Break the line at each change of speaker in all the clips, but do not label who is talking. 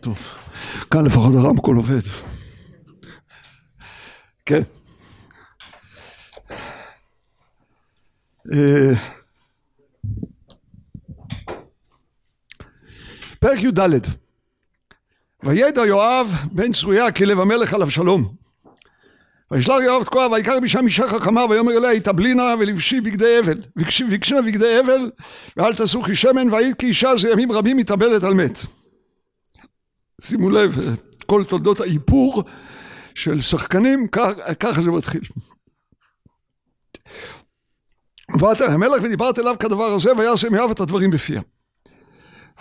טוב, כאן לפחות הרמקול עובד. כן. אה, פרק י"ד: וידע יואב בן צרויה כי לב המלך עליו שלום וישלח יואב תקועה, ויקר משם אישה חכמה ויאמר אליה התאבלינה ולבשי בגדי אבל וביקשנה בגדי אבל ואל תסוכי שמן והיית כי אישה זה ימים רבים מתאבלת על מת. שימו לב כל תולדות האיפור של שחקנים ככה זה מתחיל. ואת המלך ודיברת אליו כדבר הזה ויעשה מיואב את הדברים בפיה.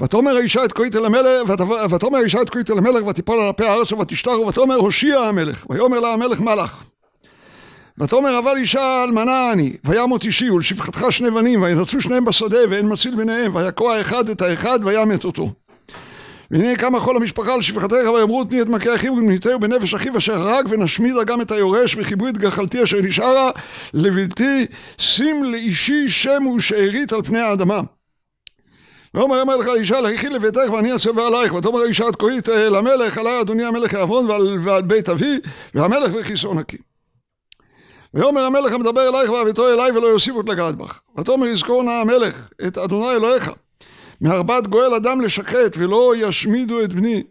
ותאמר האישה את כהית אל המלך, ותאמר האישה את כהית אל המלך, ותיפול על הפה הארץ ותשתר, ותאמר הושיע המלך, ויאמר לה המלך מלך. ותאמר אבל אישה אלמנה אני, וימות אישי ולשפחתך שני בנים, וינצו שניהם בשדה, ואין מציל ביניהם, ויקוע אחד את האחד, וימת אותו. והנה קמה כל המשפחה על שפחתך, ויאמרו תני את מכה אחיו, ונתהו בנפש אחיו אשר הרג, ונשמידה גם את היורש, וכיבו את גחלתי אשר נשארה, לבלתי שים לאישי שם ושארית על פני האדמה. ואומר המלך לאישה לכי לביתך ואני אצווה עלייך ותאמר האישה את כהית אה, למלך עלי אדוני המלך יעוון ועל, ועל בית אבי והמלך וכיסאו נקי. ויאמר המלך המדבר אלייך והביתו אלי ולא יוסיף עוד לגעת בך ותאמר יזכור נא המלך את אדוני אלוהיך מארבעת גואל אדם לשקט ולא ישמידו את בני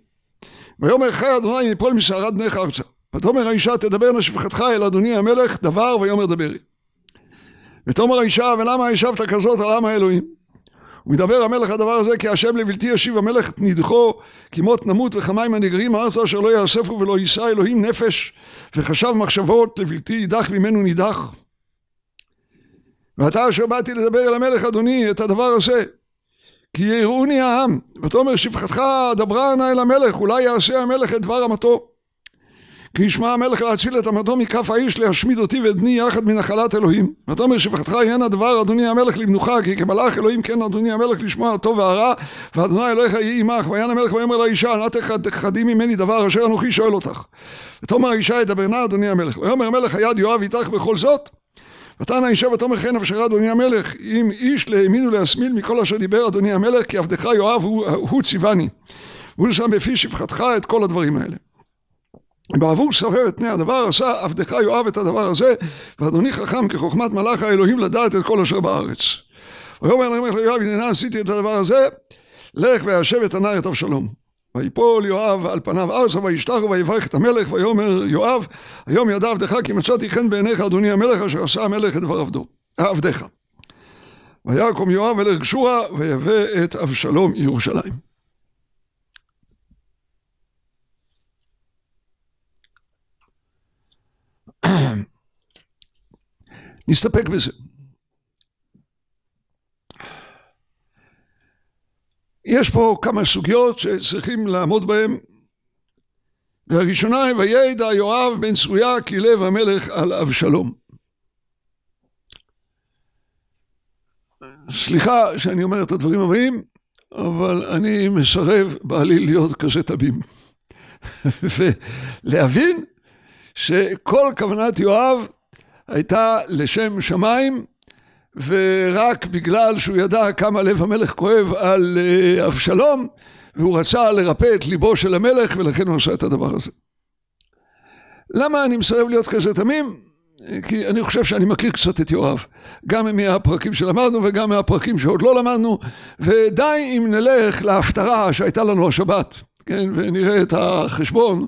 ויאמר חי אדוני מפול משערת בניך ארצה ותאמר האישה תדבר נשפחתך אל אדוני המלך דבר ויאמר דברי ותאמר האישה ולמה ישבת כזאת על עם האלוהים ומדבר המלך הדבר הזה כי השם לבלתי ישיב המלך את נידחו כי מות נמות וחמיים הנגרים ארצה אשר לא יאספו ולא יישא אלוהים נפש וחשב מחשבות לבלתי יידח ממנו נידח ועתה אשר באתי לדבר אל המלך אדוני את הדבר הזה כי יראוני העם ותאמר שפחתך דברה נא אל המלך אולי יעשה המלך את דבר אמתו כי ישמע המלך להציל את עמדו מכף האיש להשמיד אותי ואת בני יחד מנחלת אלוהים. ותאמר שבחתך אין הדבר אדוני המלך למנוחה כי כמלאך אלוהים כן אדוני המלך לשמוע הטוב והרע ואדוני אלוהיך יהיה עמך ויען המלך ויאמר לאישה אל תחדי ממני דבר אשר אנוכי שואל אותך. ותאמר האישה ידבר נא אדוני המלך ויאמר המלך היד יואב איתך בכל זאת ותנא אישה ותאמר כן אבשרה אדוני המלך אם איש להאמין ולהסמיל מכל אשר דיבר אדוני המלך כי עבדך יואב הוא, הוא ציווני. שם בפי שפחתך את כל הדברים האלה. בעבור סבר את פני הדבר עשה עבדך יואב את הדבר הזה ואדוני חכם כחוכמת מלאך האלוהים לדעת את כל אשר בארץ. ויאמר למלך ליואב הננה עשיתי את הדבר הזה לך וישב את הנער את אבשלום. ויפול יואב על פניו ארצה וישתחו ויברך את המלך ויאמר יואב היום ידע עבדך כי מצאתי חן בעיניך אדוני המלך אשר עשה המלך את דבר עבדו, עבדך. ויקום יואב אל גשורה ויבא את אבשלום ירושלים. נסתפק בזה. יש פה כמה סוגיות שצריכים לעמוד בהן. והראשונה היא וידע יואב בן צרויה כי לב המלך על אבשלום. סליחה שאני אומר את הדברים הבאים, אבל אני מסרב בעליל להיות כזה תבים. ולהבין שכל כוונת יואב הייתה לשם שמיים, ורק בגלל שהוא ידע כמה לב המלך כואב על אה, אבשלום, והוא רצה לרפא את ליבו של המלך, ולכן הוא עשה את הדבר הזה. למה אני מסרב להיות כזה תמים? כי אני חושב שאני מכיר קצת את יואב, גם מהפרקים שלמדנו וגם מהפרקים שעוד לא למדנו, ודי אם נלך להפטרה שהייתה לנו השבת, כן, ונראה את החשבון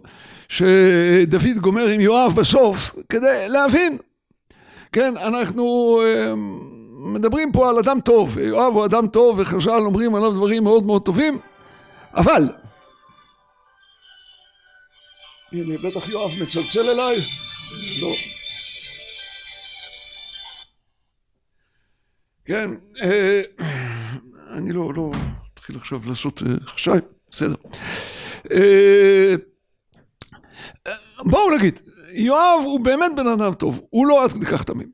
שדוד גומר עם יואב בסוף, כדי להבין. כן, אנחנו אה, מדברים פה על אדם טוב, יואב הוא אדם טוב וחז"ל אומרים עליו דברים מאוד מאוד טובים, אבל... הנה, בטח יואב מצלצל אליי. לא. כן, אה, אני לא, לא, אתחיל עכשיו לעשות אה, חשאי, בסדר. בואו נגיד, יואב הוא באמת בן אדם טוב, הוא לא עד כדי כך תמים.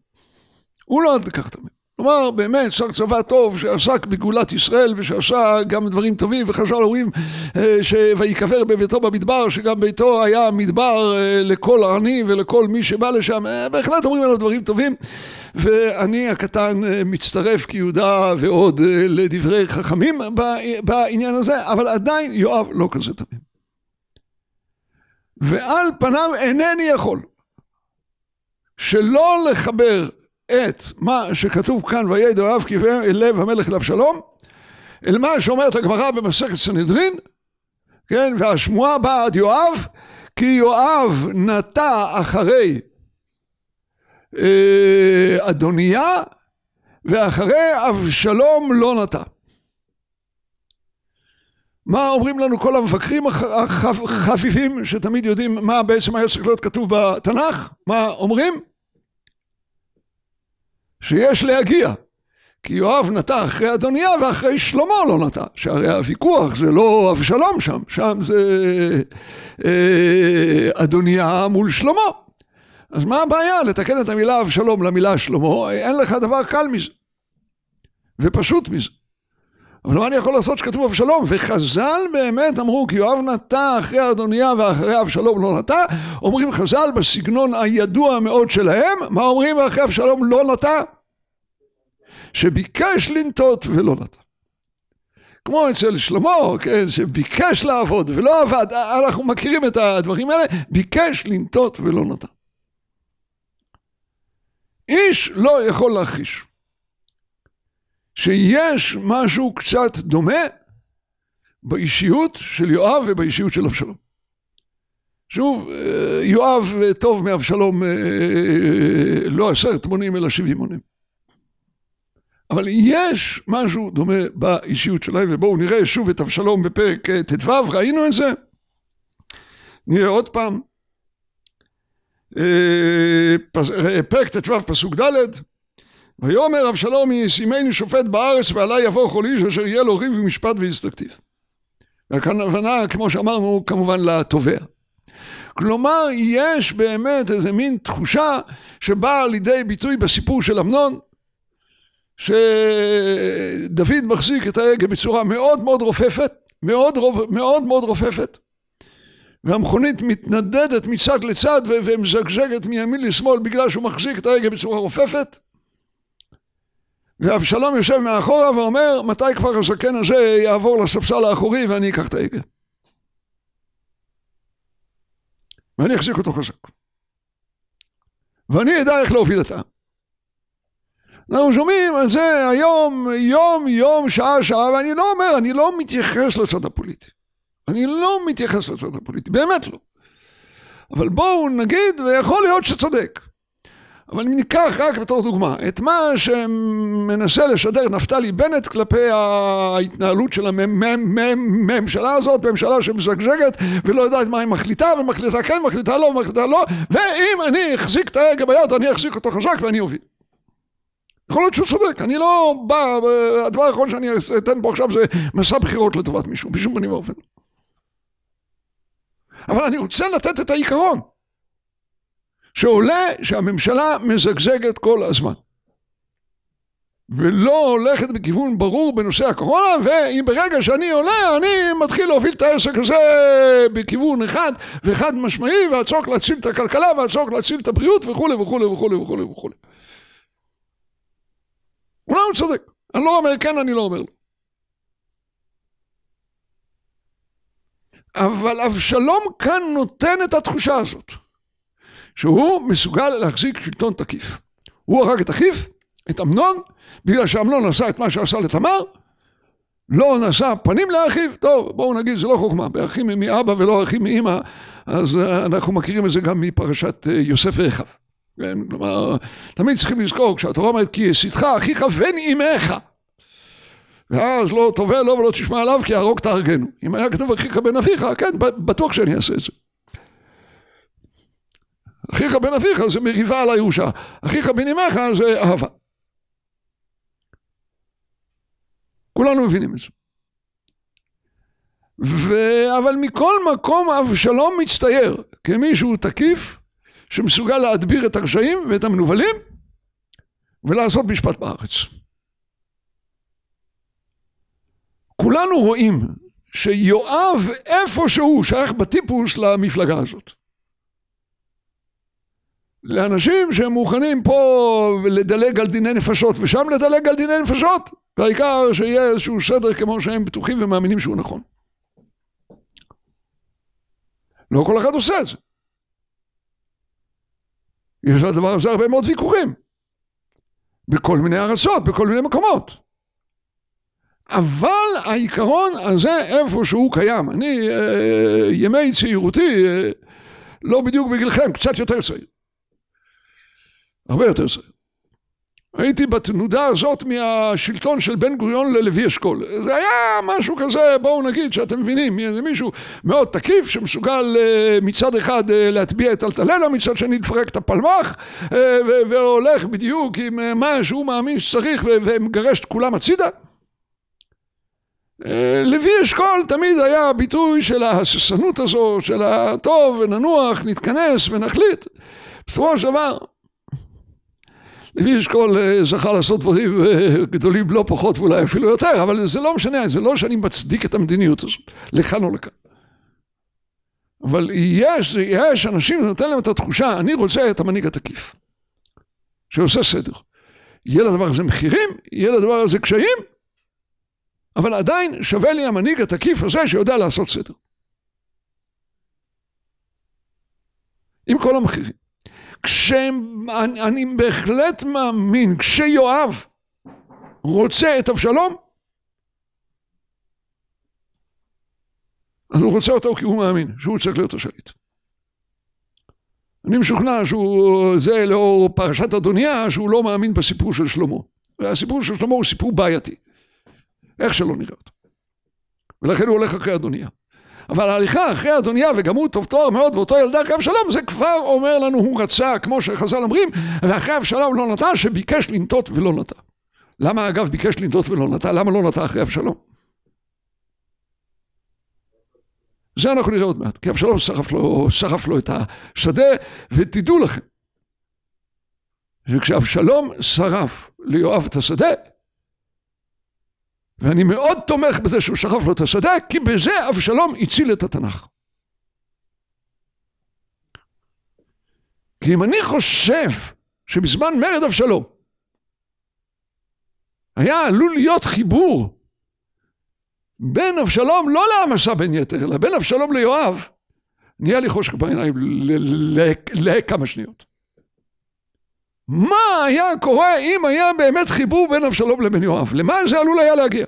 הוא לא עד כדי כך תמים. כלומר, באמת, שר צבא טוב שעסק בגאולת ישראל ושעשה גם דברים טובים, וחז"ל אומרים אה, ויקבר בביתו במדבר, שגם ביתו היה מדבר אה, לכל עני ולכל מי שבא לשם, אה, בהחלט אומרים עליו דברים טובים, ואני הקטן מצטרף כיהודה ועוד לדברי חכמים בעניין הזה, אבל עדיין יואב לא כזה תמים. ועל פניו אינני יכול שלא לחבר את מה שכתוב כאן ויהי דבריו כבהם אל לב המלך לאבשלום אל מה שאומרת הגמרא במסכת סנהדרין כן והשמועה באה עד יואב כי יואב נטע אחרי אה, אדוניה ואחרי אבשלום לא נטע מה אומרים לנו כל המבקרים החביבים שתמיד יודעים מה בעצם היה צריך להיות כתוב בתנ"ך? מה אומרים? שיש להגיע. כי יואב נטע אחרי אדוניה ואחרי שלמה לא נטע. שהרי הוויכוח זה לא אבשלום שם, שם זה אה, אדוניה מול שלמה. אז מה הבעיה לתקן את המילה אבשלום למילה שלמה? אין לך דבר קל מזה. ופשוט מזה. אבל מה אני יכול לעשות שכתוב אבשלום? וחז"ל באמת אמרו כי יואב נטע אחרי אדוניה ואחרי אבשלום לא נטע. אומרים חז"ל בסגנון הידוע מאוד שלהם, מה אומרים אחרי אבשלום לא נטע? שביקש לנטות ולא נטע. כמו אצל שלמה, כן, שביקש לעבוד ולא עבד, אנחנו מכירים את הדברים האלה, ביקש לנטות ולא נטע. איש לא יכול להכחיש. שיש משהו קצת דומה באישיות של יואב ובאישיות של אבשלום. שוב, אה, יואב טוב מאבשלום אה, אה, לא עשרת מונים אלא שבעים מונים. אבל יש משהו דומה באישיות שלהם, ובואו נראה שוב את אבשלום בפרק ט"ו, ראינו את זה. נראה עוד פעם. פרק ט"ו פסוק ד' ויאמר אבשלום ישימני שופט בארץ ועלי יבוא כל איש אשר יהיה לו ריב ומשפט ויסתכתיב. והכוונה, כמו שאמרנו, כמובן לתובע. כלומר, יש באמת איזה מין תחושה שבאה לידי ביטוי בסיפור של אמנון, שדוד מחזיק את ההגה בצורה מאוד מאוד רופפת, מאוד מאוד, מאוד רופפת, והמכונית מתנדדת מצד לצד ומזגזגת מימין לשמאל בגלל שהוא מחזיק את ההגה בצורה רופפת. ואבשלום יושב מאחורה ואומר, מתי כבר הזקן הזה יעבור לספסל האחורי ואני אקח את ההגה? ואני אחזיק אותו חזק. ואני אדע איך להוביל את העם. אנחנו שומעים על זה היום, יום, יום, שעה, שעה, ואני לא אומר, אני לא מתייחס לצד הפוליטי. אני לא מתייחס לצד הפוליטי, באמת לא. אבל בואו נגיד, ויכול להיות שצודק. אבל אם ניקח רק בתור דוגמה את מה שמנסה לשדר נפתלי בנט כלפי ההתנהלות של הממשלה הזאת, ממשלה שמזגזגת ולא יודעת מה היא מחליטה ומחליטה כן, מחליטה לא, מחליטה לא ואם אני אחזיק את ההגה ביד אני אחזיק אותו חזק ואני אוביל. יכול להיות שהוא צודק, אני לא בא, הדבר האחרון שאני אתן פה עכשיו זה מסע בחירות לטובת מישהו, בשום פנים ואופן. אבל אני רוצה לתת את העיקרון. שעולה שהממשלה מזגזגת כל הזמן. ולא הולכת בכיוון ברור בנושא הקורונה, ואם ברגע שאני עולה, אני מתחיל להוביל את העסק הזה בכיוון אחד וחד משמעי, והצורק להציל את הכלכלה, והצורק להציל את הבריאות וכולי וכולי וכולי וכולי וכולי. אולי הוא צודק, אני לא אומר כן, אני לא אומר לא. אבל אבשלום כאן נותן את התחושה הזאת. שהוא מסוגל להחזיק שלטון תקיף. הוא הרג את אחיו, את אמנון, בגלל שאמנון עשה את מה שעשה לתמר, לא נשא פנים לאחיו, טוב, בואו נגיד, זה לא חוכמה, באחים מאבא ולא אחים מאימא, אז אה, אנחנו מכירים את זה גם מפרשת אה, יוסף ואחיו. כן, כלומר, תמיד צריכים לזכור, כשהתורה אומרת כי יסיתך אחיך בן אימך. ואז לא תובע לו לא ולא תשמע עליו כי יהרוג תהרגנו. אם היה כתוב אחיך בן אביך, כן, בטוח שאני אעשה את זה. אחיך בן אביך זה מריבה על הירושה, אחיך בן אמך זה אהבה. כולנו מבינים את זה. ו... אבל מכל מקום אבשלום מצטייר כמישהו תקיף שמסוגל להדביר את הרשעים ואת המנוולים ולעשות משפט בארץ. כולנו רואים שיואב איפשהו שייך בטיפוס למפלגה הזאת. לאנשים שהם מוכנים פה לדלג על דיני נפשות ושם לדלג על דיני נפשות, והעיקר שיהיה איזשהו סדר כמו שהם בטוחים ומאמינים שהוא נכון. לא כל אחד עושה את זה. יש לדבר הזה הרבה מאוד ויכוחים. בכל מיני ארצות, בכל מיני מקומות. אבל העיקרון הזה איפה שהוא קיים. אני, אה, ימי צעירותי, אה, לא בדיוק בגילכם, קצת יותר צעיר. הרבה יותר זה. הייתי בתנודה הזאת מהשלטון של בן גוריון ללוי אשכול. זה היה משהו כזה, בואו נגיד שאתם מבינים, זה מישהו מאוד תקיף שמסוגל אה, מצד אחד אה, להטביע את אלטלנה, מצד שני לפרק את הפלמ"ח, אה, והולך בדיוק עם מה שהוא מאמין שצריך ומגרש את כולם הצידה. לוי אשכול תמיד היה הביטוי של ההססנות הזו, של הטוב וננוח, נתכנס ונחליט. בסופו של דבר לוי אשכול אה, זכה לעשות דברים אה, גדולים לא פחות ואולי אפילו יותר, אבל זה לא משנה, זה לא שאני מצדיק את המדיניות הזאת, לכאן או לכאן. אבל יש, יש אנשים זה נותן להם את התחושה, אני רוצה את המנהיג התקיף, שעושה סדר. יהיה לדבר הזה מחירים, יהיה לדבר הזה קשיים, אבל עדיין שווה לי המנהיג התקיף הזה שיודע לעשות סדר. עם כל המחירים. כשאני אני בהחלט מאמין, כשיואב רוצה את אבשלום, אז הוא רוצה אותו כי הוא מאמין שהוא צריך להיות השליט. אני משוכנע שהוא, זה לאור פרשת אדוניה, שהוא לא מאמין בסיפור של שלמה. והסיפור של שלמה הוא סיפור בעייתי. איך שלא נראה אותו. ולכן הוא הולך אחרי אדוניה. אבל ההליכה אחרי אדוניה וגם הוא טוב תואר מאוד ואותו ילדה אחרי אבשלום זה כבר אומר לנו הוא רצה כמו שחז"ל אומרים ואחרי אבשלום לא נטע שביקש לנטות ולא נטע. למה אגב ביקש לנטות ולא נטע? למה לא נטע אחרי אבשלום? זה אנחנו נראה עוד מעט כי אבשלום שרף לו, שרף לו את השדה ותדעו לכם שכשאבשלום שרף ליואב את השדה ואני מאוד תומך בזה שהוא שרף לו את השדה, כי בזה אבשלום הציל את התנ"ך. כי אם אני חושב שבזמן מרד אבשלום היה עלול להיות חיבור בין אבשלום, לא להעמסה בין יתר, אלא בין אבשלום ליואב, נהיה לי חושך בעיניים לכמה שניות. מה היה קורה אם היה באמת חיבור בין אבשלום לבין יואב? למה זה עלול היה להגיע?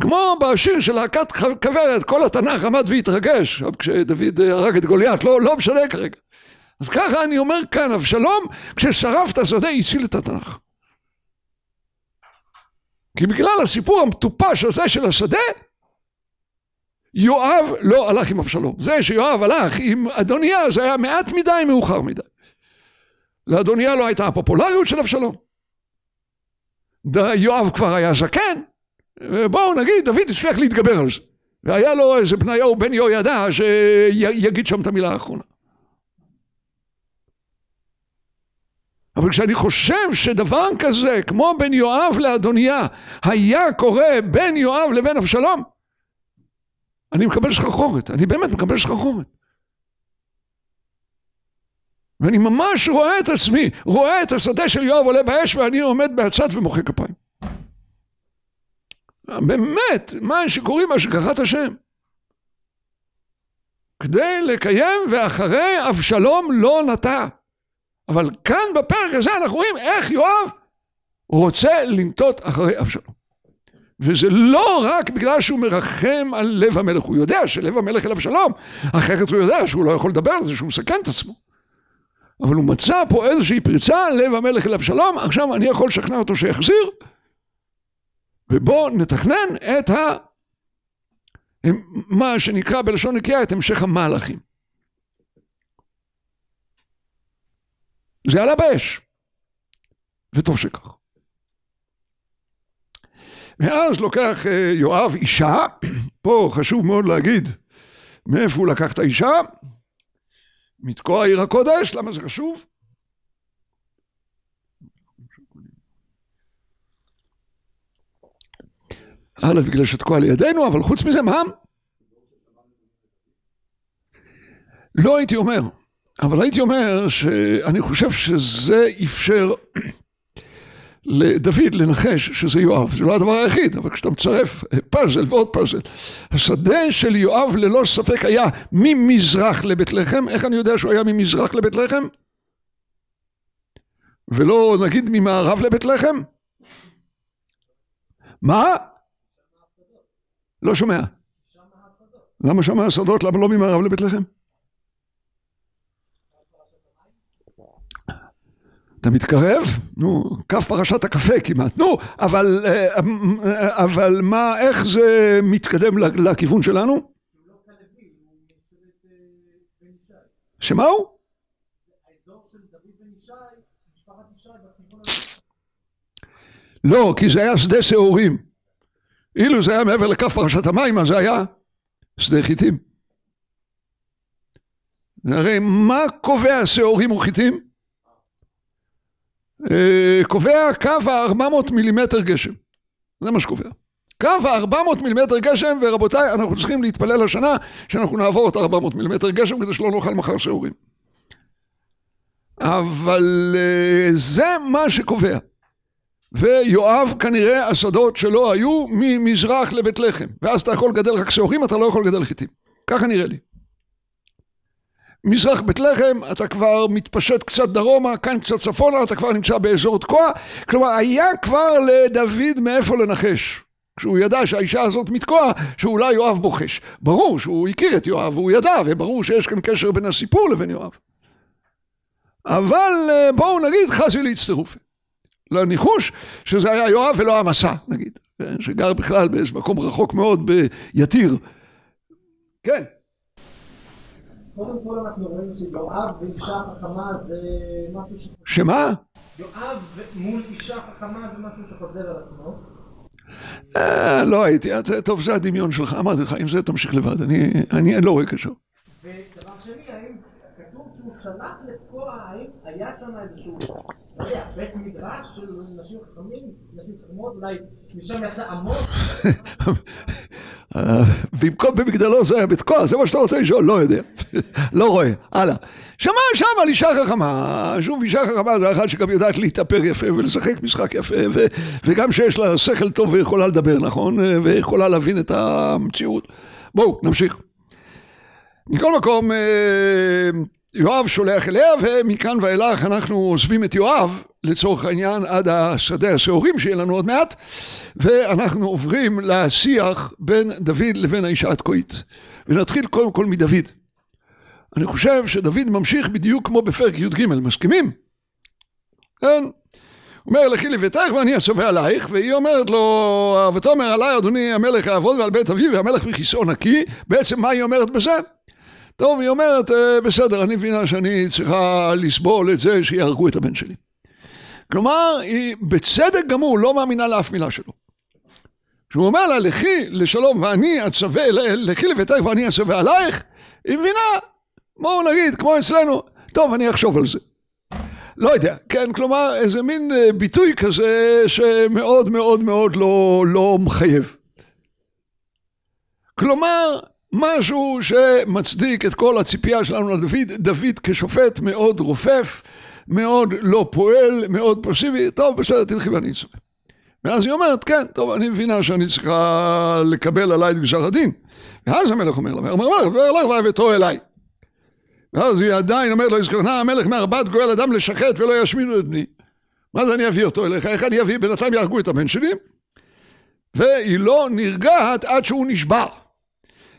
כמו בשיר של להקת כוורת, כל התנ"ך עמד והתרגש, כשדוד אה, הרג את גוליית, לא, לא משנה כרגע. אז ככה אני אומר כאן, אבשלום, כששרף את השדה, הציל את התנ"ך. כי בגלל הסיפור המטופש הזה של השדה, יואב לא הלך עם אבשלום. זה שיואב הלך עם אדוניה זה היה מעט מדי, מאוחר מדי. לאדוניה לא הייתה הפופולריות של אבשלום. יואב כבר היה זקן, בואו נגיד, דוד הצליח להתגבר על זה. והיה לו איזה בניהו בן יהוידע שיגיד שם את המילה האחרונה. אבל כשאני חושב שדבר כזה, כמו בין יואב לאדוניה, היה קורה בין יואב לבין אבשלום, אני מקבל שחרחורת, אני באמת מקבל שחרחורת. ואני ממש רואה את עצמי, רואה את השדה של יואב עולה באש ואני עומד מהצד ומוחא כפיים. באמת, מה שקוראים השגחת השם. כדי לקיים ואחרי אבשלום לא נטע. אבל כאן בפרק הזה אנחנו רואים איך יואב רוצה לנטות אחרי אבשלום. וזה לא רק בגלל שהוא מרחם על לב המלך, הוא יודע שלב המלך אליו שלום, אחרת הוא יודע שהוא לא יכול לדבר על זה, שהוא מסכן את עצמו. אבל הוא מצא פה איזושהי פריצה, לב המלך אליו שלום, עכשיו אני יכול לשכנע אותו שיחזיר, ובואו נתכנן את ה... מה שנקרא בלשון נקייה את המשך המהלכים. זה עלה באש, וטוב שכך. ואז לוקח אה, יואב אישה, פה חשוב מאוד להגיד מאיפה הוא לקח את האישה, מתקוע עיר הקודש, למה זה חשוב? א', בגלל שתקוע לידינו, אבל חוץ מזה, מה? לא הייתי אומר, אבל הייתי אומר שאני חושב שזה אפשר לדוד לנחש שזה יואב, זה לא הדבר היחיד, אבל כשאתה מצרף אה, פאזל ועוד פאזל. השדה של יואב ללא ספק היה ממזרח לבית לחם, איך אני יודע שהוא היה ממזרח לבית לחם? ולא נגיד ממערב לבית לחם? מה? לא שומע. למה שם השדות? למה לא ממערב לבית לחם? אתה מתקרב? נו, קו פרשת הקפה כמעט. נו, אבל, אה, אמ, אה, אבל מה, איך זה מתקדם לכיוון שלנו? לא שמה הוא? לא, כי זה היה שדה שעורים. אילו זה היה מעבר לקו פרשת המים, אז זה היה שדה חיטים. הרי מה קובע שעורים וחיטים? אה, קובע קו ה-400 מילימטר גשם. זה מה שקובע. קו ה-400 מילימטר גשם, ורבותיי, אנחנו צריכים להתפלל השנה שאנחנו נעבור את ה 400 מילימטר גשם כדי שלא נאכל מחר שיעורים. אבל אה, זה מה שקובע. ויואב כנראה השדות שלו היו ממזרח לבית לחם, ואז אתה יכול לגדל רק שעורים, אתה לא יכול לגדל חיטים. ככה נראה לי. מזרח בית לחם, אתה כבר מתפשט קצת דרומה, כאן קצת צפונה, אתה כבר נמצא באזור תקוע. כלומר, היה כבר לדוד מאיפה לנחש. כשהוא ידע שהאישה הזאת מתקוע, שאולי יואב בוחש. ברור שהוא הכיר את יואב, והוא ידע, וברור שיש כאן קשר בין הסיפור לבין יואב. אבל אה, בואו נגיד חזי להצטרופי. לניחוש שזה היה יואב ולא המסע, נגיד. כן? שגר בכלל באיזה מקום רחוק מאוד ביתיר. כן. קודם כל אנחנו רואים שיואב ואישה חכמה זה משהו ש... שמה? יואב מול אישה חכמה זה משהו שחוזר על עצמו. אה, לא הייתי, אה, טוב זה הדמיון שלך, אמרתי לך, אם זה תמשיך לבד, אני לא רואה קשר. ודבר שני, האם כתוב שהוא שלח לתקוע, האם היה שם איזשהו... במקום במגדלו זה היה בתקוע, זה מה שאתה רוצה לשאול, לא יודע, לא רואה, הלאה. שמע שם על אישה חכמה, שוב אישה חכמה זה אחת שגם יודעת להתאפר יפה ולשחק משחק יפה וגם שיש לה שכל טוב ויכולה לדבר נכון ויכולה להבין את המציאות. בואו נמשיך. מכל מקום אה, יואב שולח אליה, ומכאן ואילך אנחנו עוזבים את יואב, לצורך העניין, עד השדה השעורים שיהיה לנו עוד מעט, ואנחנו עוברים לשיח בין דוד לבין האישה התקועית. ונתחיל קודם כל מדוד. אני חושב שדוד ממשיך בדיוק כמו בפרק י"ג, מסכימים? כן? אומר לכי לביתך ואני אשווה עלייך, והיא אומרת לו, ותאמר עלי אדוני המלך אעבוד ועל בית אבי והמלך מכיסאו נקי, בעצם מה היא אומרת בזה? טוב, היא אומרת, אה, בסדר, אני מבינה שאני צריכה לסבול את זה שיהרגו את הבן שלי. כלומר, היא בצדק גמור לא מאמינה לאף מילה שלו. כשהוא אומר לה, לכי לשלום ואני אצווה, לכי לביתך ואני אצווה עלייך, היא מבינה, בואו נגיד, כמו אצלנו, טוב, אני אחשוב על זה. לא יודע, כן, כלומר, איזה מין אה, ביטוי כזה שמאוד מאוד מאוד לא, לא מחייב. כלומר, משהו שמצדיק את כל הציפייה שלנו לדוד, דוד כשופט מאוד רופף, מאוד לא פועל, מאוד פסיבי, טוב בסדר תלכי ואני אצפה. ואז היא אומרת, כן, טוב, אני מבינה שאני צריכה לקבל עליי את גזר הדין. ואז המלך אומר לה, אומר, אומר, לך והבאתו אליי. ואז היא עדיין אומרת לו, יזכרנה המלך מארבעת גואל אדם לשחט ולא ישמינו את בני. מה זה אני אביא אותו אליך? איך אני אביא? בינתיים יהרגו את הבן שלי. והיא לא נרגעת עד שהוא נשבר.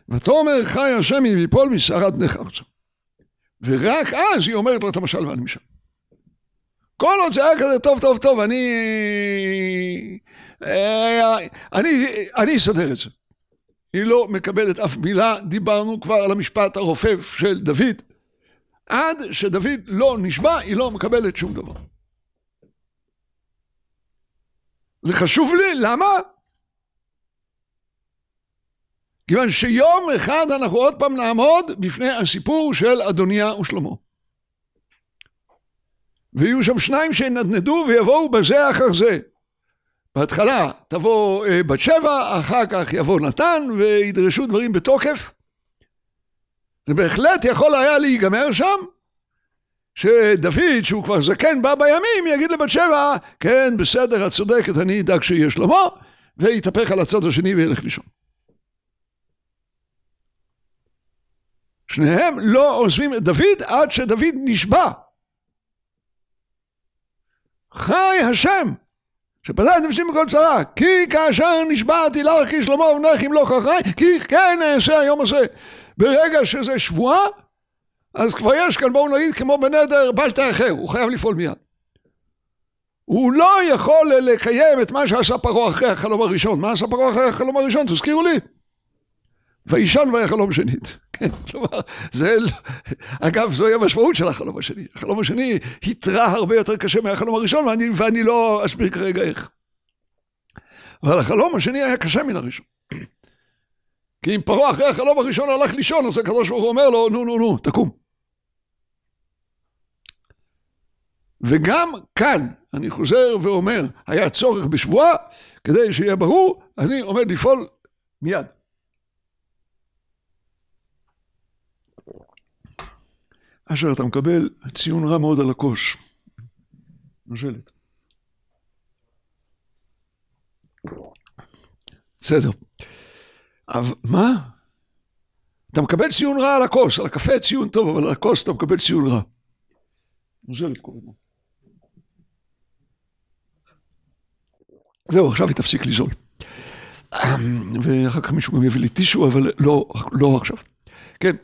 ותאמר חי השם אם יפול משערת נך ארצה. ורק אז היא אומרת לו את המשל ואני משם. כל עוד זה היה כזה טוב טוב טוב אני... אני, אני אסדר את זה. היא לא מקבלת אף מילה, דיברנו כבר על המשפט הרופף של דוד. עד שדוד לא נשבע, היא לא מקבלת שום דבר. זה חשוב לי, למה? כיוון שיום אחד אנחנו עוד פעם נעמוד בפני הסיפור של אדוניה ושלמה. ויהיו שם שניים שינדנדו ויבואו בזה אחר זה. בהתחלה תבוא אה, בת שבע, אחר כך יבוא נתן וידרשו דברים בתוקף. זה בהחלט יכול היה להיגמר שם, שדוד, שהוא כבר זקן בא בימים, יגיד לבת שבע, כן, בסדר, את צודקת, אני אדאג שיהיה שלמה, ויתהפך על הצד השני וילך לישון. שניהם לא עוזבים את דוד עד שדוד נשבע. חי השם, שפתח את נפשי מכל צרה, כי כאשר נשבעתי לך כי שלמה ובנך אם לא כוחי, כי כן אעשה היום הזה. ברגע שזה שבועה, אז כבר יש כאן, בואו נגיד, כמו בנדר, בל תאחר, הוא חייב לפעול מיד. הוא לא יכול לקיים את מה שעשה פרעה אחרי החלום הראשון. מה עשה פרעה אחרי החלום הראשון? תזכירו לי. וישן והחלום שנית. כן, כלומר, זה, אגב, זוהי המשמעות של החלום השני. החלום השני התרה הרבה יותר קשה מהחלום הראשון, ואני, ואני לא אסביר כרגע איך. אבל החלום השני היה קשה מן הראשון. כי אם פרעה אחרי החלום הראשון הלך לישון, אז הקדוש ברוך הוא אומר לו, נו, נו, נו, תקום. וגם כאן, אני חוזר ואומר, היה צורך בשבועה, כדי שיהיה ברור, אני עומד לפעול מיד. אשר אתה מקבל ציון רע מאוד על הקוש. נושלת. בסדר. אבל מה? אתה מקבל ציון רע על הכוס, על הקפה ציון טוב, אבל על הכוס אתה מקבל ציון רע. נוזלת קוראים לו. זהו, עכשיו היא תפסיק לזול. ואחר כך מישהו גם יביא לי טישו, אבל לא, לא עכשיו. כן.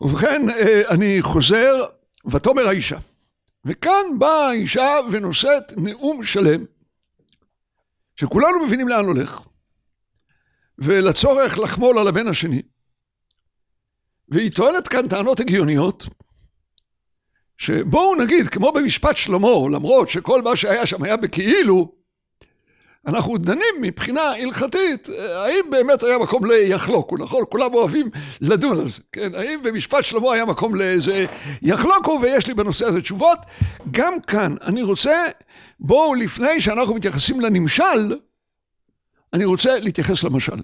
ובכן, אה, אני חוזר, ותאמר האישה. וכאן באה האישה ונושאת נאום שלם, שכולנו מבינים לאן הולך, ולצורך לחמול על הבן השני. והיא טוענת כאן טענות הגיוניות, שבואו נגיד, כמו במשפט שלמה, למרות שכל מה שהיה שם היה בכאילו, אנחנו דנים מבחינה הלכתית, אה, האם באמת היה מקום ליחלוקו, נכון? כולם אוהבים לדון על זה, כן? האם במשפט שלמה היה מקום לאיזה יחלוקו, ויש לי בנושא הזה תשובות. גם כאן, אני רוצה, בואו לפני שאנחנו מתייחסים לנמשל, אני רוצה להתייחס למשל.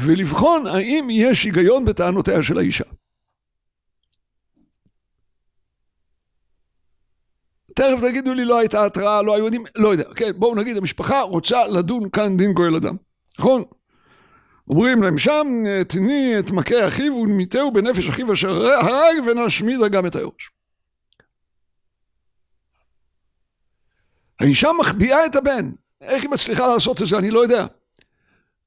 ולבחון האם יש היגיון בטענותיה של האישה. תכף תגידו לי, לא הייתה התראה, לא היו יודעים, לא יודע. כן, בואו נגיד, המשפחה רוצה לדון כאן דין גואל אדם, נכון? אומרים להם שם, תני את מכה אחיו ונמיתהו בנפש אחיו אשר הרג ונשמידה גם את היורש. האישה מחביאה את הבן, איך היא מצליחה לעשות את זה אני לא יודע.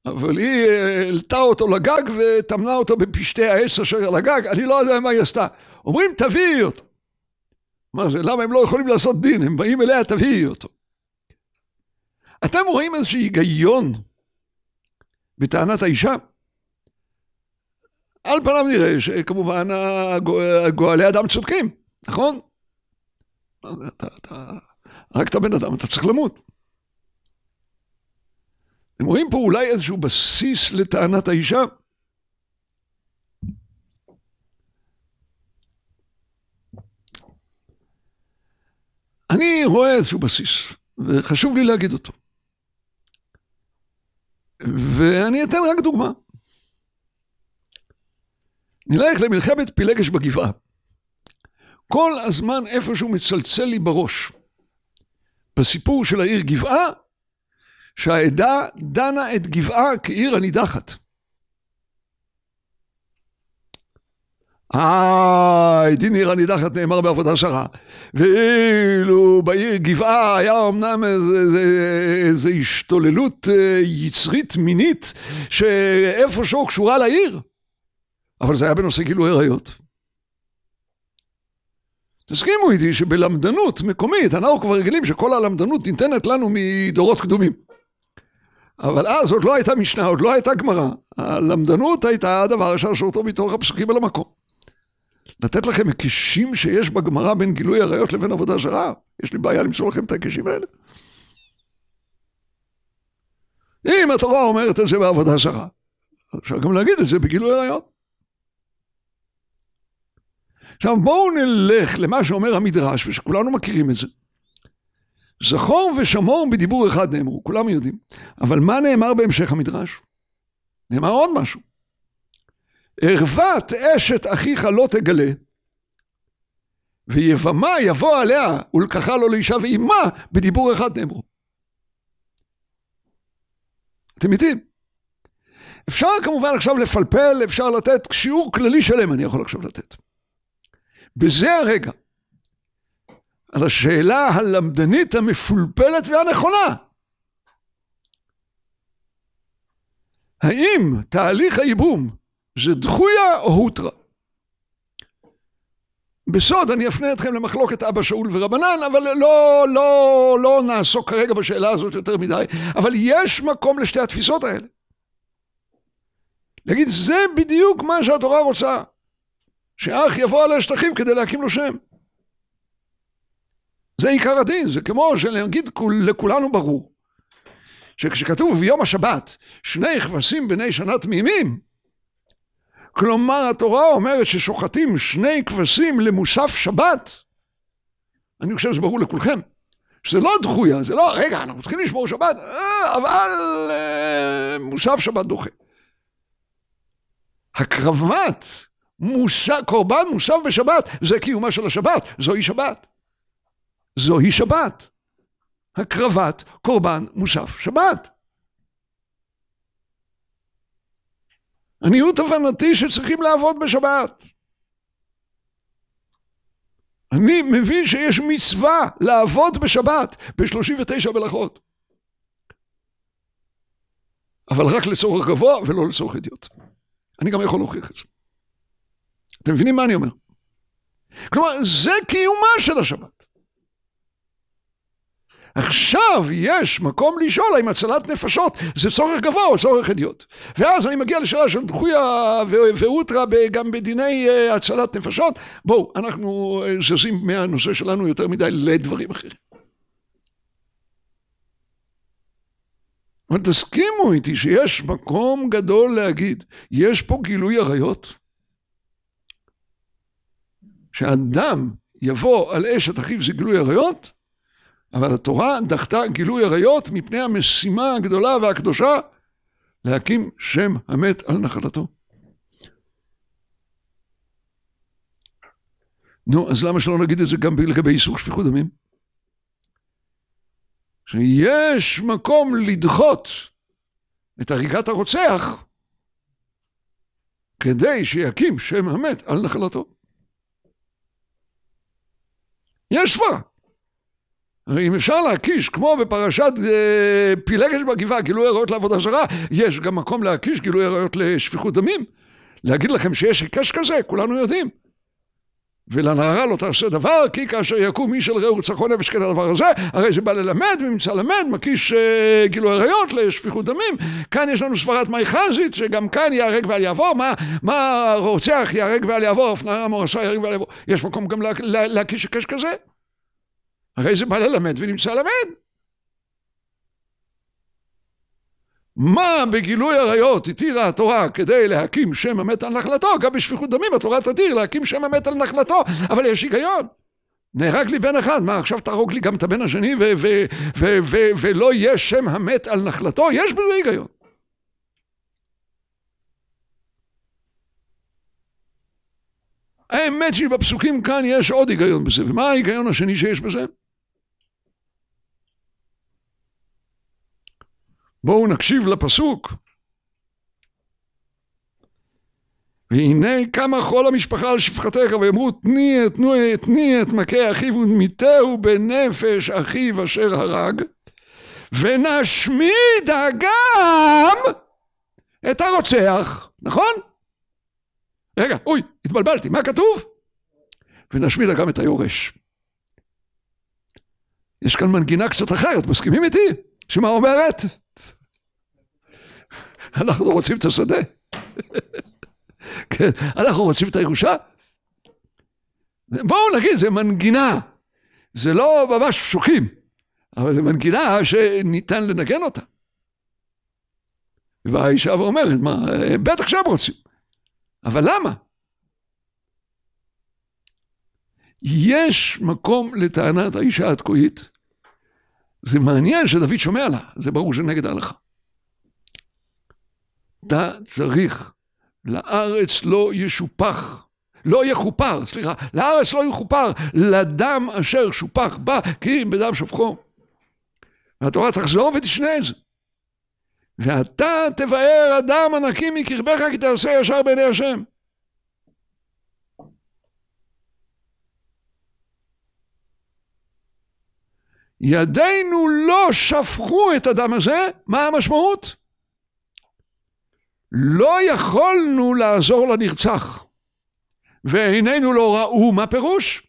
אבל היא אה, העלתה אותו לגג וטמנה אותו בפשתי העץ אשר על הגג, אני לא יודע מה היא עשתה. אומרים תביאי אותו. מה זה, למה הם לא יכולים לעשות דין? הם באים אליה, תביאי אותו. אתם רואים איזשהו היגיון בטענת האישה? על פניו נראה שכמובן גואלי אדם צודקים, נכון? אתה, אתה, רק את הבן אדם, אתה צריך למות. אתם רואים פה אולי איזשהו בסיס לטענת האישה? אני רואה איזשהו בסיס, וחשוב לי להגיד אותו. ואני אתן רק דוגמה. נלך למלחמת פילגש בגבעה. כל הזמן איפשהו מצלצל לי בראש, בסיפור של העיר גבעה, שהעדה דנה את גבעה כעיר הנידחת. היי, דיניר הנידחת נאמר בעבודה שרה. ואילו בעיר גבעה היה אמנם איזו השתוללות אה, יצרית מינית שאיפשהו קשורה לעיר, אבל זה היה בנושא גילוי הריות. תסכימו איתי שבלמדנות מקומית אנחנו כבר רגילים שכל הלמדנות ניתנת לנו מדורות קדומים. אבל אז עוד לא הייתה משנה, עוד לא הייתה גמרא. הלמדנות הייתה הדבר שעשו אותו מתוך הפסוקים על המקום. לתת לכם הקישים שיש בגמרא בין גילוי עריות לבין עבודה זרה? יש לי בעיה למצוא לכם את הקישים האלה. אם התורה אומרת את זה בעבודה זרה, אפשר גם להגיד את זה בגילוי עריות. עכשיו בואו נלך למה שאומר המדרש, ושכולנו מכירים את זה. זכור ושמור בדיבור אחד נאמרו, כולם יודעים. אבל מה נאמר בהמשך המדרש? נאמר עוד משהו. ערוות אשת אחיך לא תגלה, ויבמה יבוא עליה, ולקחה לו לאישה ואימה, בדיבור אחד נאמרו. אתם איתי? אפשר כמובן עכשיו לפלפל, אפשר לתת שיעור כללי שלם, אני יכול עכשיו לתת. בזה הרגע, על השאלה הלמדנית המפולפלת והנכונה. האם תהליך הייבום זה דחויה או הותרה. בסוד אני אפנה אתכם למחלוקת אבא שאול ורבנן, אבל לא, לא, לא נעסוק כרגע בשאלה הזאת יותר מדי, אבל יש מקום לשתי התפיסות האלה. להגיד, זה בדיוק מה שהתורה רוצה, שאח יבוא על השטחים כדי להקים לו שם. זה עיקר הדין, זה כמו שנגיד לכולנו ברור, שכשכתוב יום השבת, שני כבשים בני שנה תמימים, כלומר, התורה אומרת ששוחטים שני כבשים למוסף שבת. אני חושב שזה ברור לכולכם. שזה לא דחויה, זה לא, רגע, אנחנו צריכים לשמור שבת, אה, אבל אה, מוסף שבת דוחה. הקרבת מוסף, קורבן מוסף בשבת, זה קיומה של השבת, זוהי שבת. זוהי שבת. הקרבת קורבן מוסף שבת. עניות הבנתי שצריכים לעבוד בשבת. אני מבין שיש מצווה לעבוד בשבת ב-39 מלאכות. אבל רק לצורך גבוה ולא לצורך אידיוט. אני גם יכול להוכיח את זה. אתם מבינים מה אני אומר? כלומר, זה קיומה של השבת. עכשיו יש מקום לשאול האם הצלת נפשות זה צורך גבוה או צורך הדיוט. ואז אני מגיע לשאלה של דחויה ואוטרה גם בדיני אה, הצלת נפשות. בואו, אנחנו אה, זזים מהנושא שלנו יותר מדי לדברים אחרים. אבל תסכימו איתי שיש מקום גדול להגיד, יש פה גילוי עריות? שאדם יבוא על אשת אחיו זה גילוי עריות? אבל התורה דחתה גילוי עריות מפני המשימה הגדולה והקדושה להקים שם המת על נחלתו. נו, אז למה שלא נגיד את זה גם לגבי איסור שפיכות דמים? שיש מקום לדחות את הריגת הרוצח כדי שיקים שם המת על נחלתו. יש סברה. הרי אם אפשר להקיש, כמו בפרשת אה, פילגש בגבעה, גילוי עריות לעבודה זרה, יש גם מקום להקיש גילוי עריות לשפיכות דמים. להגיד לכם שיש היקש כזה, כולנו יודעים. ולנערה לא תעשה דבר, כי כאשר יקום איש אל רעהו רצחו נפש כן הדבר הזה, הרי זה בא ללמד, ממצא למד, מקיש אה, גילוי עריות לשפיכות דמים. כאן יש לנו סברת מאי חזית, שגם כאן ייהרג ואל יעבור, מה, מה רוצח ייהרג ואל יעבור, אף נערה מורשה ייהרג ואל יעבור. יש מקום גם לה, לה, להקיש היקש כזה? הרי זה בא ללמד ונמצא למד. מה בגילוי עריות התירה התורה כדי להקים שם המת על נחלתו? גם בשפיכות דמים התורה תתיר להקים שם המת על נחלתו, אבל יש היגיון. נהרג לי בן אחד, מה עכשיו תהרוג לי גם את הבן השני ולא יהיה שם המת על נחלתו? יש בזה היגיון. האמת שבפסוקים כאן יש עוד היגיון בזה, ומה ההיגיון השני שיש בזה? בואו נקשיב לפסוק. והנה קמה כל המשפחה על שפחתך ויאמרו תני את תני את תני את מכה אחיו ומיתהו בנפש אחיו אשר הרג ונשמיד גם את הרוצח, נכון? רגע, אוי, התבלבלתי, מה כתוב? ונשמיד גם את היורש. יש כאן מנגינה קצת אחרת, מסכימים איתי? שמה אומרת? אנחנו רוצים את השדה. כן, אנחנו רוצים את הירושה. בואו נגיד, זה מנגינה. זה לא ממש פסוקים, אבל זה מנגינה שניתן לנגן אותה. והאישה אומרת, מה, בטח שהם רוצים. אבל למה? יש מקום לטענת האישה התקועית זה מעניין שדוד שומע לה, זה ברור שנגד ההלכה. אתה צריך, לארץ לא ישופך, לא יכופר, סליחה, לארץ לא יכופר, לדם אשר שופך בה, כי אם בדם שופכו. והתורה תחזור ותשנה את זה. ואתה תבער אדם ענקים מקרבך כי תעשה ישר בעיני השם. ידינו לא שפכו את הדם הזה, מה המשמעות? לא יכולנו לעזור לנרצח, ועינינו לא ראו מה פירוש?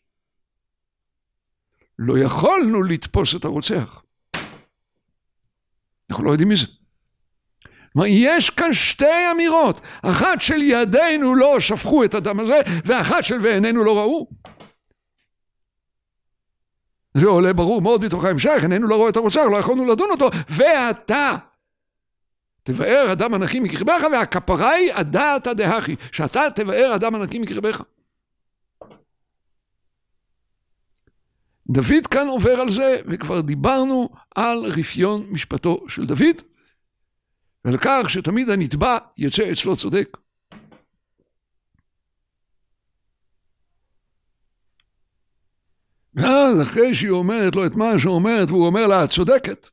לא יכולנו לתפוס את הרוצח. אנחנו לא יודעים מי זה. כלומר, יש כאן שתי אמירות, אחת של ידינו לא שפכו את הדם הזה, ואחת של ועינינו לא ראו. זה עולה ברור מאוד מתוך ההמשך, איננו לא רואה את הרוצח, לא יכולנו לדון אותו, ואתה תבאר אדם אנכי מקרבך, והכפרה היא הדעתא דהכי, שאתה תבאר אדם אנכי מקרבך. דוד כאן עובר על זה, וכבר דיברנו על רפיון משפטו של דוד, ועל כך שתמיד הנתבע יצא אצלו צודק. ואז אחרי שהיא אומרת לו את מה שאומרת, והוא אומר לה, את צודקת.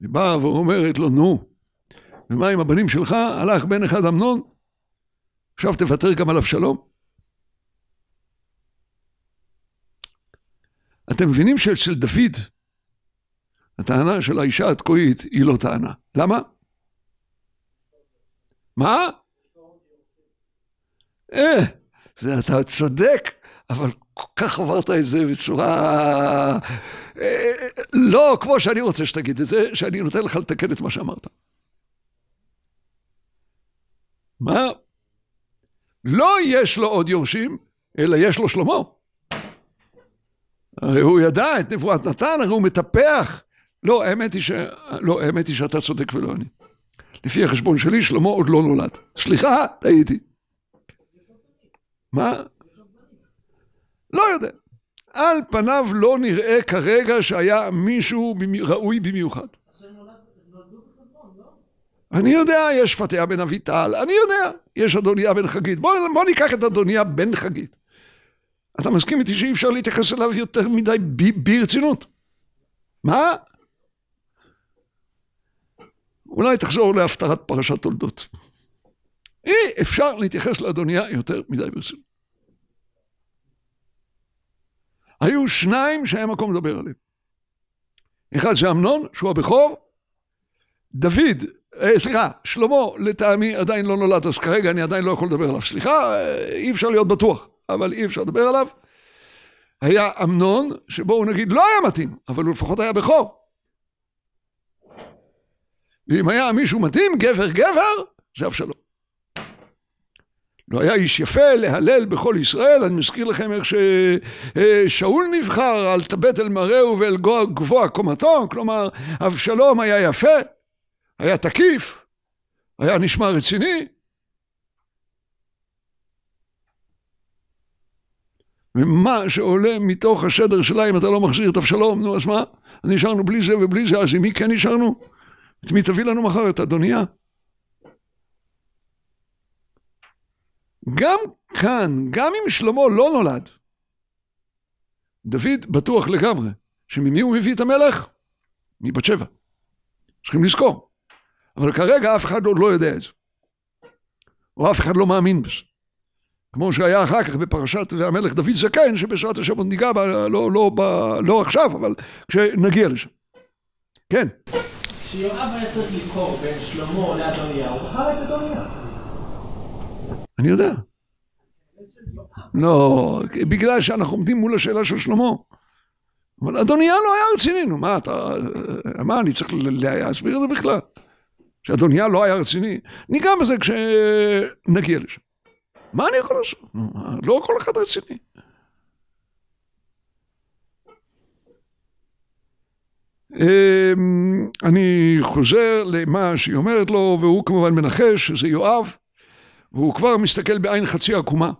היא באה ואומרת לו, נו, ומה עם הבנים שלך? הלך בן אחד אמנון, עכשיו תוותר גם על אבשלום. אתם מבינים שאצל דוד, הטענה של האישה התקועית היא לא טענה. למה? מה? אה, זה אתה צודק, אבל כל כך עברת את זה בצורה... אה, לא כמו שאני רוצה שתגיד את זה, שאני נותן לך לתקן את מה שאמרת. מה? לא יש לו עוד יורשים, אלא יש לו שלמה. הרי הוא ידע את נבואת נתן, הרי הוא מטפח. לא, האמת היא, ש... לא, האמת היא שאתה צודק ולא אני. לפי החשבון שלי, שלמה עוד לא נולד. סליחה, טעיתי. מה? על פניו לא נראה כרגע שהיה מישהו ראוי במיוחד. אני יודע, יש פתיה בן אביטל, אני יודע, יש אדוניה בן חגית. בוא, בוא ניקח את אדוניה בן חגית. אתה מסכים איתי שאי אפשר להתייחס אליו יותר מדי ברצינות? מה? אולי תחזור להפטרת פרשת תולדות. אי אפשר להתייחס לאדוניה יותר מדי ברצינות. היו שניים שהיה מקום לדבר עליהם. אחד זה אמנון, שהוא הבכור. דוד, אה, סליחה, שלמה, לטעמי עדיין לא נולד, אז כרגע אני עדיין לא יכול לדבר עליו. סליחה, אה, אי אפשר להיות בטוח, אבל אי אפשר לדבר עליו. היה אמנון, שבו נגיד לא היה מתאים, אבל הוא לפחות היה בכור. ואם היה מישהו מתאים, גבר גבר, זה אבשלום. לא היה איש יפה להלל בכל ישראל, אני מזכיר לכם איך ששאול נבחר, אל תבט אל מראהו ואל גבוה קומתו, כלומר, אבשלום היה יפה, היה תקיף, היה נשמע רציני. ומה שעולה מתוך השדר שלה, אם אתה לא מחזיר את אבשלום, נו אז מה? נשארנו בלי זה ובלי זה, אז עם מי כן נשארנו? את מי תביא לנו מחר? את אדוניה? גם כאן, גם אם שלמה לא נולד, דוד בטוח לגמרי שממי הוא מביא את המלך? מבת שבע. צריכים לזכור. אבל כרגע אף אחד עוד לא יודע את זה. או אף אחד לא מאמין בזה. כמו שהיה אחר כך בפרשת והמלך דוד זקן, שבעזרת השם עוד ניגע בה, לא, לא, לא, לא עכשיו, אבל כשנגיע לשם. כן. כשיואב היה צריך לבחור בין שלמה לאדוניהו, הוא בחר את אדוניהו. אני יודע. לא, בגלל שאנחנו עומדים מול השאלה של שלמה. אבל אדוניהו לא היה רציני, נו מה אתה, מה אני צריך להסביר את זה בכלל? שאדוניהו לא היה רציני? ניגע בזה כשנגיע לשם. מה אני יכול לעשות? לא כל אחד רציני. אמ, אני חוזר למה שהיא אומרת לו, והוא כמובן מנחש שזה יואב. והוא כבר מסתכל בעין חצי עקומה,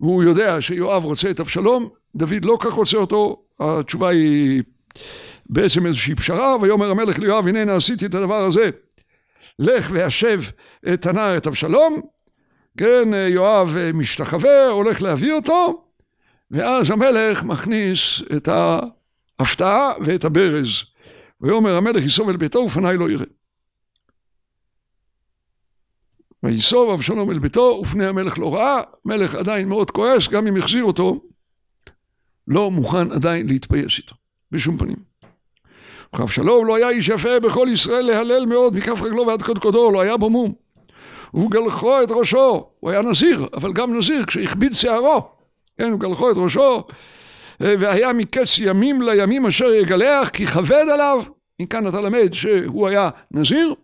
והוא יודע שיואב רוצה את אבשלום, דוד לא כך רוצה אותו, התשובה היא בעצם איזושהי פשרה, ויאמר המלך ליואב, הננה עשיתי את הדבר הזה, לך והשב את הנער את אבשלום, כן, יואב משתחווה, הולך להביא אותו, ואז המלך מכניס את ההפתעה ואת הברז. ויאמר המלך יסוב אל ביתו ופניי לא יראה. וייסוב אבשלום אל ביתו, ופני המלך לא ראה, מלך עדיין מאוד כועס, גם אם יחזיר אותו, לא מוכן עדיין להתפייס איתו, בשום פנים. וכף שלום לא היה איש יפה בכל ישראל להלל מאוד, מכף רגלו ועד קודקודו, לא היה בו מום. ובגלחו את ראשו, הוא היה נזיר, אבל גם נזיר כשהכביד שערו, כן, הוא גלחו את ראשו, אה, והיה מקץ ימים לימים אשר יגלח, כי כבד עליו, מכאן אתה למד שהוא היה נזיר,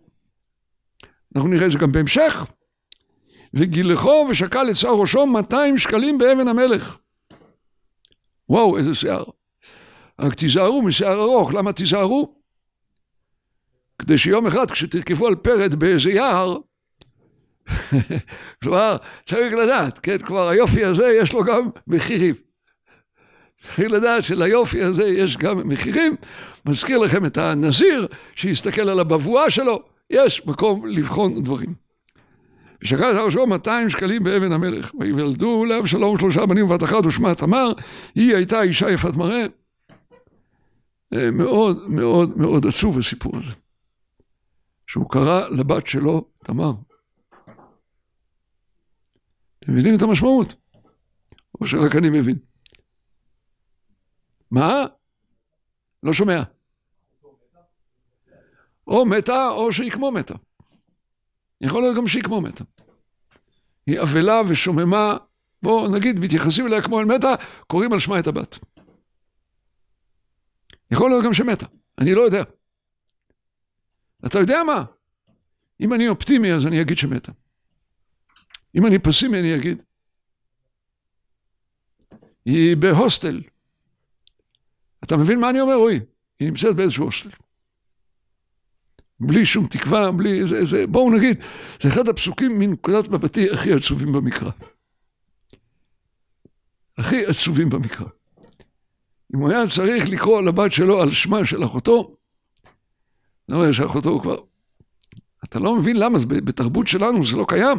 אנחנו נראה את זה גם בהמשך. וגילחו ושקל את שיער ראשו 200 שקלים באבן המלך. וואו, איזה שיער. רק תיזהרו משיער ארוך, למה תיזהרו? כדי שיום אחד כשתתקפו על פרד באיזה יער, כלומר, צריך לדעת, כן, כלומר היופי הזה יש לו גם מחירים. צריך לדעת שליופי הזה יש גם מחירים. מזכיר לכם את הנזיר שהסתכל על הבבואה שלו, יש מקום לבחון דברים. שקד הראשון 200 שקלים באבן המלך, וילדו לאבשלום שלושה בנים ובת אחת ושמה תמר, היא הייתה אישה יפת מראה. אה, מאוד מאוד מאוד עצוב הסיפור הזה. שהוא קרא לבת שלו תמר. אתם מבינים את המשמעות? או שרק אני מבין. מה? לא שומע. או מתה או שהיא כמו מתה. יכול להיות גם שהיא כמו מתה. היא אבלה ושוממה, בואו נגיד, מתייחסים אליה כמו אל מתה, קוראים על שמה את הבת. יכול להיות גם שמתה, אני לא יודע. אתה יודע מה? אם אני אופטימי אז אני אגיד שמתה. אם אני פסימי אני אגיד. היא בהוסטל. אתה מבין מה אני אומר, רועי? היא נמצאת באיזשהו הוסטל. בלי שום תקווה, בלי זה, זה, בואו נגיד, זה אחד הפסוקים מנקודת מבטי הכי עצובים במקרא. הכי עצובים במקרא. אם הוא היה צריך לקרוא לבת שלו על שמה של אחותו, זה אומר שאחותו הוא כבר... אתה לא מבין למה, זה בתרבות שלנו זה לא קיים.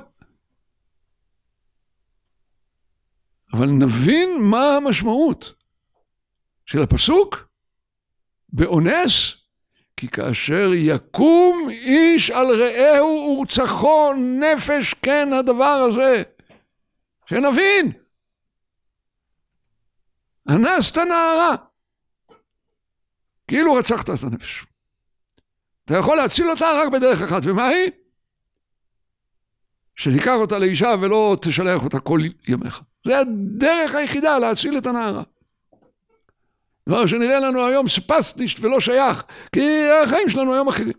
אבל נבין מה המשמעות של הפסוק באונס כי כאשר יקום איש על רעהו ורצחו נפש כן הדבר הזה. שנבין. אנסת נערה. כאילו רצחת את הנפש. אתה יכול להציל אותה רק בדרך אחת, ומה היא? שתיקח אותה לאישה ולא תשלח אותה כל ימיך. זה הדרך היחידה להציל את הנערה. דבר שנראה לנו היום ספסטישט ולא שייך, כי החיים שלנו היום אחרים.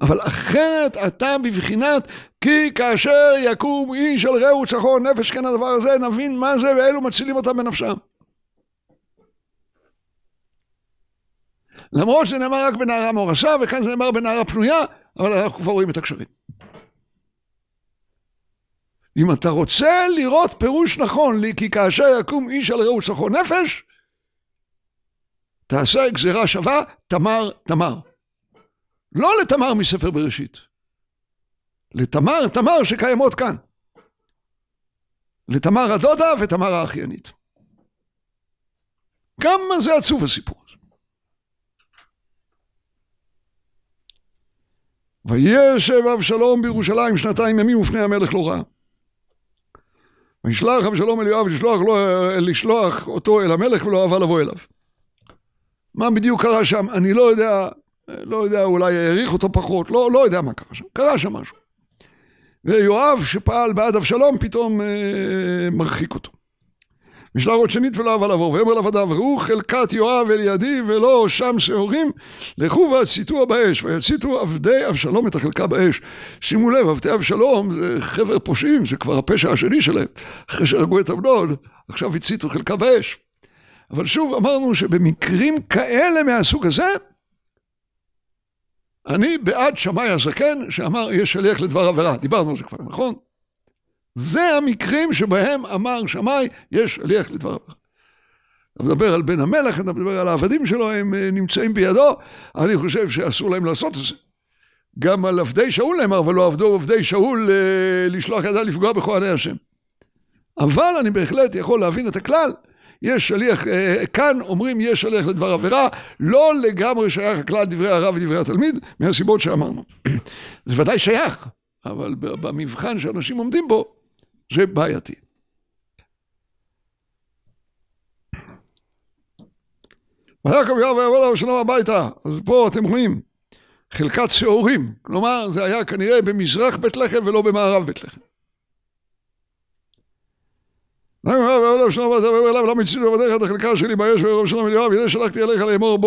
אבל אחרת אתה בבחינת כי כאשר יקום איש על רעהו צחור נפש כן הדבר הזה, נבין מה זה ואלו מצילים אותם בנפשם. למרות שזה נאמר רק בנערה מורשה, וכאן זה נאמר בנערה פנויה, אבל אנחנו כבר רואים את הקשרים. אם אתה רוצה לראות פירוש נכון לי, כי כאשר יקום איש על רעהו סחו נפש, תעשה גזירה שווה, תמר, תמר. לא לתמר מספר בראשית. לתמר, תמר שקיימות כאן. לתמר הדודה ותמר האחיינית. כמה זה עצוב הסיפור הזה. וישב אבשלום בירושלים שנתיים ימים ופני המלך לא ראה. וישלח אבשלום אל יואב לשלוח, לא, לשלוח אותו אל המלך ולא אהבה לבוא אליו. מה בדיוק קרה שם? אני לא יודע, לא יודע, אולי העריך אותו פחות, לא, לא יודע מה קרה שם, קרה שם משהו. ויואב שפעל בעד אבשלום פתאום אה, מרחיק אותו. משלחות שנית ולא אבה עבור, ויאמר לעבדיו, ראו חלקת יואב אל ידי ולא שם שעורים, לכו והציתוה באש, ויציתו עבדי אבשלום את החלקה באש. שימו לב, עבדי אבשלום זה חבר פושעים, זה כבר הפשע השני שלהם. אחרי שהרגו את אמנון, עכשיו הציתו חלקה באש. אבל שוב, אמרנו שבמקרים כאלה מהסוג הזה, אני בעד שמאי הזקן שאמר יש שליח לדבר עבירה, דיברנו על זה כבר, נכון? זה המקרים שבהם אמר שמאי, יש שליח לדבריו. אתה מדבר על בן המלך, אתה מדבר על העבדים שלו, הם אה, נמצאים בידו, אני חושב שאסור להם לעשות את זה. גם על עבדי שאול נאמר, אבל לא עבדו עבדי שאול אה, לשלוח ידה לפגוע בכהני השם. אבל אני בהחלט יכול להבין את הכלל. יש שליח, אה, כאן אומרים יש שליח לדבר עבירה, לא לגמרי שייך הכלל דברי הרב ודברי התלמיד, מהסיבות שאמרנו. זה ודאי שייך, אבל במבחן שאנשים עומדים בו, זה בעייתי. ויקם יאמר ויבוא לו שלום הביתה, אז פה אתם רואים חלקת שעורים, כלומר זה היה כנראה במזרח בית לחם ולא במערב בית לחם. ויאמר ויבוא לו שלום הביתה ויאמר אליו למה מצינו בדרך את החלקה שלי באש וירום שלום אליואב הנה שלחתי אליך לאמור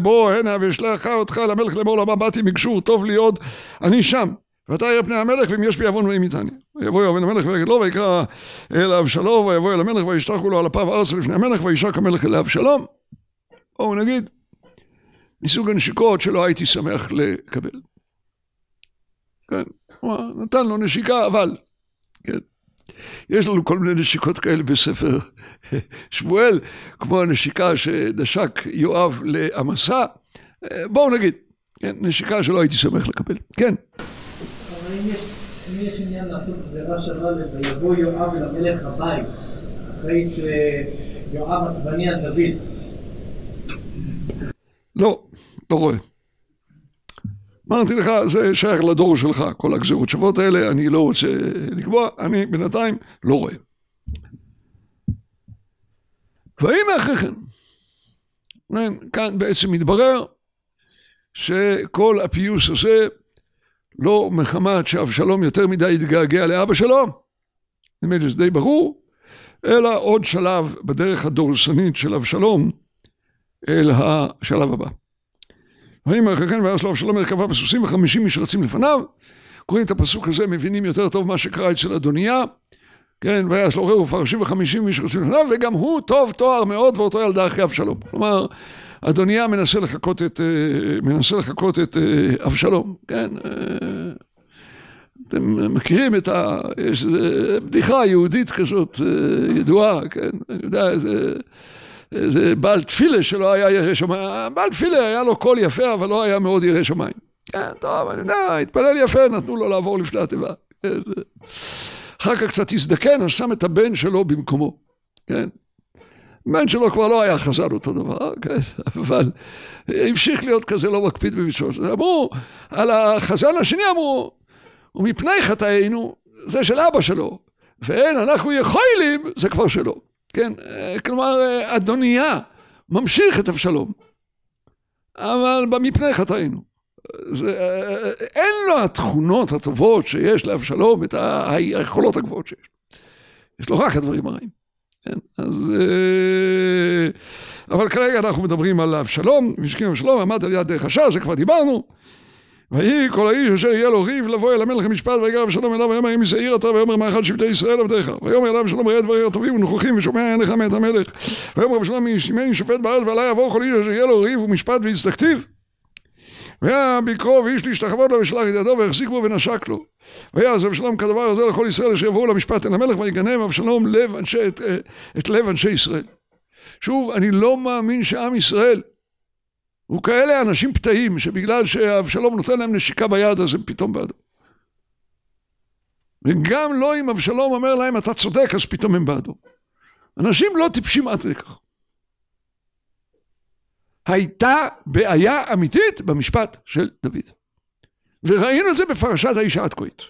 בוא אה, הנה ואשלחה אותך למלך לאמור למה באתי מגשור טוב לי עוד אני שם ועתה יראה פני המלך, ואם יש בי עוון ואם יתעני. ויבוא יואב המלך ויגד לו, לא, ויקרא אל אבשלום, ויבוא אל המלך, וישתחו לו על אפיו ארצה לפני המלך, וישק המלך אל אבשלום. בואו נגיד, מסוג הנשיקות שלא הייתי שמח לקבל. כן, כלומר, נתן לו נשיקה, אבל, כן. יש לנו כל מיני נשיקות כאלה בספר שמואל, כמו הנשיקה שנשק יואב לעמסה. בואו נגיד, כן, נשיקה שלא הייתי שמח לקבל. כן. אם יש, אם יש עניין לעשות גזירה שווה ויבוא יואב אל המלך הבית, אחרי שיואב עצבני על דוד. לא, לא רואה. אמרתי לך, זה שייך לדור שלך, כל הגזירות שוות האלה, אני לא רוצה לקבוע, אני בינתיים לא רואה. והנה אחרי כן, כאן בעצם מתברר שכל הפיוס הזה לא מחמת שאבשלום יותר מדי התגעגע לאבא שלו, נדמה לי שזה די ברור, אלא עוד שלב בדרך הדורסנית של אבשלום אל השלב הבא. ואם אחר חכן ואז לא אבשלום מרכבה בסוסים וחמישים איש רצים לפניו. קוראים את הפסוק הזה, מבינים יותר טוב מה שקרה אצל אדוניה. כן, ויעש לו רעהו פרשים וחמישים איש רצים לפניו, וגם הוא טוב תואר מאוד ואותו ילדה אחרי אבשלום. כלומר, אדוניה מנסה לחכות את, אה, מנסה לחכות את אה, אבשלום, כן? אה, אתם מכירים את ה... יש איזו בדיחה יהודית כזאת ידועה, כן? אני יודע, איזה, איזה בעל תפילה שלא היה ירא שמיים, בעל תפילה היה לו קול יפה, אבל לא היה מאוד ירא שמיים. כן, טוב, אני יודע, התפלל יפה, נתנו לו לעבור לפני התיבה. כן. אחר כך קצת הזדקן, אז שם את הבן שלו במקומו. כן, הבן שלו כבר לא היה חזן אותו דבר, כן? אבל המשיך להיות כזה לא מקפיד במצוות. אמרו, על החזן השני אמרו, ומפני חטאינו, זה של אבא שלו, ואין אנחנו יכולים, זה כבר שלו. כן, כלומר, אדוניה ממשיך את אבשלום, אבל במפני חטאינו. זה, אין לו התכונות הטובות שיש לאבשלום, את היכולות הגבוהות שיש. יש לו רק הדברים הרעים. כן, אז... אה, אבל כרגע אנחנו מדברים על אבשלום, והשכים אבשלום, עמד על יד דרך השער, זה כבר דיברנו. ויהי כל האיש אשר יהיה לו ריב לבוא אל המלך המשפט ויגר אבשלום אליו ויאמר אם ישעיר אתה ויאמר מה אחד שבטי ישראל עבדיך ויאמר אליו אבשלום ראה דברים הטובים ונכוחים ושומע אין לך מאת המלך ויאמר אבשלום מי שופט בארץ ועלי יבוא כל איש אשר יהיה לו ריב ומשפט ויצדקתיו והביקרו ואיש להשתחוות לו ושלח את ידו והחזיק בו ונשק לו. ויעז אבשלום כדבר הזה לכל ישראל אשר יבואו למשפט אל המלך ויגנם אבשלום לב אנשי, את, אה, את לב אנשי ישראל. שוב, אני לא מאמין שעם ישראל הוא כאלה אנשים פתאים שבגלל שאבשלום נותן להם נשיקה ביד אז הם פתאום בעדו. וגם לא אם אבשלום אומר להם אתה צודק אז פתאום הם בעדו. אנשים לא טיפשים עד כך. הייתה בעיה אמיתית במשפט של דוד. וראינו את זה בפרשת האישה התקועית.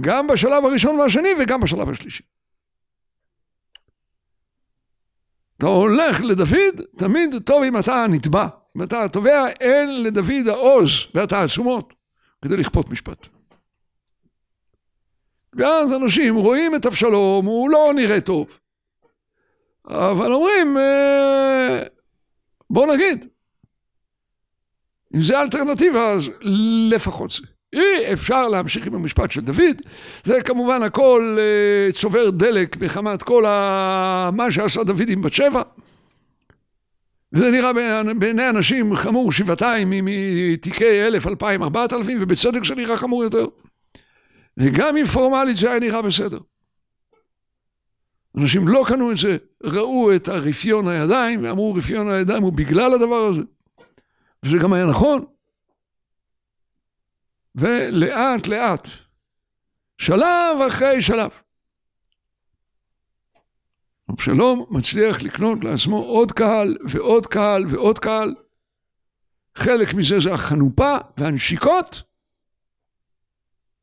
גם בשלב הראשון והשני וגם בשלב השלישי. אתה הולך לדוד, תמיד טוב אם אתה הנתבע. אם אתה התובע, אין לדוד העוז והתעצומות כדי לכפות משפט. ואז אנשים רואים את אבשלום, הוא לא נראה טוב. אבל אומרים, אה, בואו נגיד, אם זה אלטרנטיבה, אז לפחות זה. אי אפשר להמשיך עם המשפט של דוד, זה כמובן הכל אה, צובר דלק מחמת כל ה... מה שעשה דוד עם בת שבע. וזה נראה בעיני אנשים חמור שבעתיים מתיקי אלף, אלפיים, ארבעת אלפים, ובצדק זה נראה חמור יותר. וגם אם פורמלית זה היה נראה בסדר. אנשים לא קנו את זה, ראו את הרפיון הידיים, ואמרו רפיון הידיים הוא בגלל הדבר הזה. וזה גם היה נכון. ולאט לאט, שלב אחרי שלב, אבשלום מצליח לקנות לעצמו עוד קהל ועוד קהל ועוד קהל. חלק מזה זה החנופה והנשיקות,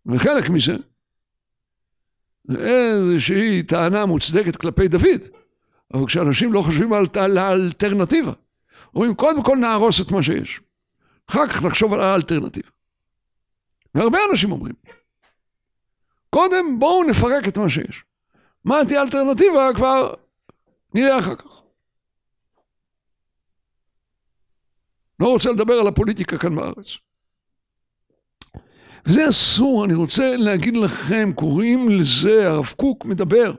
וחלק מזה זה איזושהי טענה מוצדקת כלפי דוד, אבל כשאנשים לא חושבים על, האלטרנטיבה, אומרים קודם כל נהרוס את מה שיש, אחר כך נחשוב על האלטרנטיבה. והרבה אנשים אומרים, קודם בואו נפרק את מה שיש. מה תהיה אלטרנטיבה כבר נראה אחר כך. לא רוצה לדבר על הפוליטיקה כאן בארץ. זה אסור, אני רוצה להגיד לכם, קוראים לזה, הרב קוק מדבר.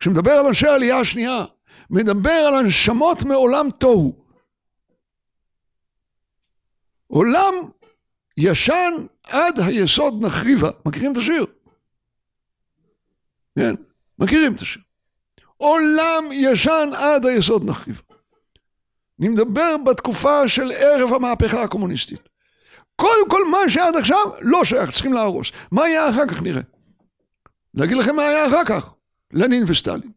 כשמדבר על אנשי העלייה השנייה, מדבר על הנשמות מעולם תוהו. עולם ישן עד היסוד נחריבה. מכירים את השיר? כן, מכירים את השיר. עולם ישן עד היסוד נחריבה. אני מדבר בתקופה של ערב המהפכה הקומוניסטית. קודם כל מה שעד עכשיו לא שייך, צריכים להרוס. מה יהיה אחר כך נראה. להגיד לכם מה היה אחר כך, לנין וסטלין.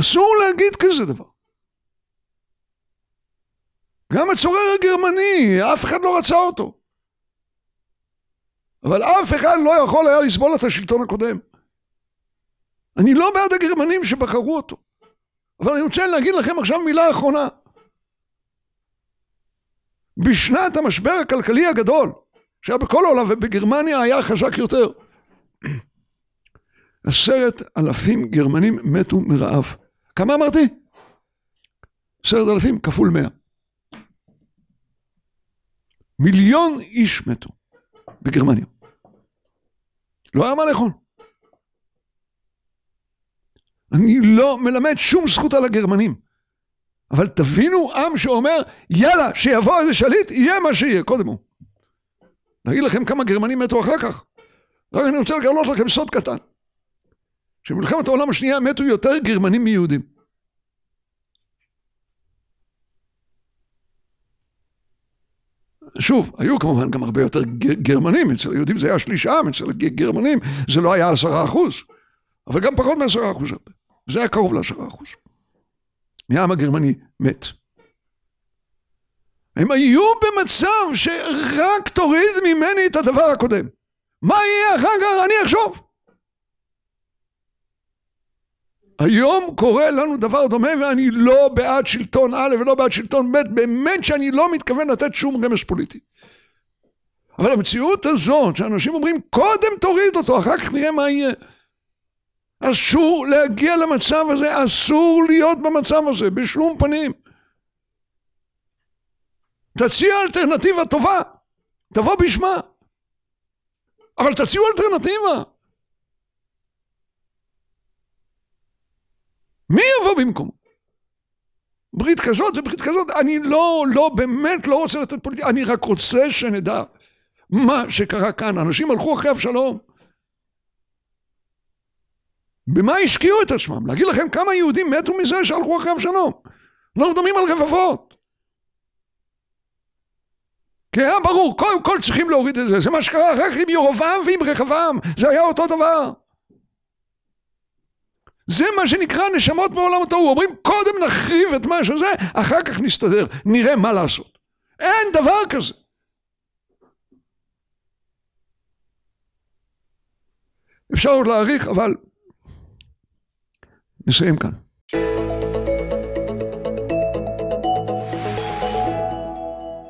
אסור להגיד כזה דבר. גם הצורר הגרמני, אף אחד לא רצה אותו. אבל אף אחד לא יכול היה לסבול את השלטון הקודם. אני לא בעד הגרמנים שבחרו אותו. אבל אני רוצה להגיד לכם עכשיו מילה אחרונה. בשנת המשבר הכלכלי הגדול, שהיה בכל העולם ובגרמניה היה חזק יותר. עשרת אלפים גרמנים מתו מרעב. כמה אמרתי? עשרת אלפים כפול מאה. מיליון איש מתו בגרמניה. לא היה מה לאכול. אני לא מלמד שום זכות על הגרמנים. אבל תבינו עם שאומר, יאללה, שיבוא איזה שליט, יהיה מה שיהיה, קודם הוא. נגיד לכם כמה גרמנים מתו אחר כך. רק אני רוצה לגלות לכם סוד קטן. שבמלחמת העולם השנייה מתו יותר גרמנים מיהודים. שוב, היו כמובן גם הרבה יותר גרמנים, אצל היהודים זה היה שליש עם, אצל גרמנים זה לא היה עשרה אחוז, אבל גם פחות מעשרה אחוז. זה היה קרוב לעשרה אחוז. מהעם הגרמני מת. הם היו במצב שרק תוריד ממני את הדבר הקודם. מה יהיה אחר כך? אני אחשוב. היום קורה לנו דבר דומה ואני לא בעד שלטון א' ולא בעד שלטון ב', באמת שאני לא מתכוון לתת שום רמז פוליטי. אבל המציאות הזאת שאנשים אומרים קודם תוריד אותו אחר כך נראה מה יהיה אסור להגיע למצב הזה, אסור להיות במצב הזה, בשום פנים. תציע אלטרנטיבה טובה, תבוא בשמה. אבל תציעו אלטרנטיבה. מי יבוא במקומו? ברית כזאת וברית כזאת, אני לא, לא, באמת לא רוצה לתת פוליטיקה, אני רק רוצה שנדע מה שקרה כאן. אנשים הלכו אחרי אבשלום. במה השקיעו את עצמם? להגיד לכם כמה יהודים מתו מזה שהלכו אחרי אבשלום? לא מדברים על רבבות. כי כן, היה אה, ברור, קודם כל צריכים להוריד את זה. זה מה שקרה רק עם ירובעם ועם רחבעם, זה היה אותו דבר. זה מה שנקרא נשמות מעולם התוהו. אומרים, קודם נחריב את מה שזה, אחר כך נסתדר, נראה מה לעשות. אין דבר כזה. אפשר עוד להעריך, אבל נסיים כאן.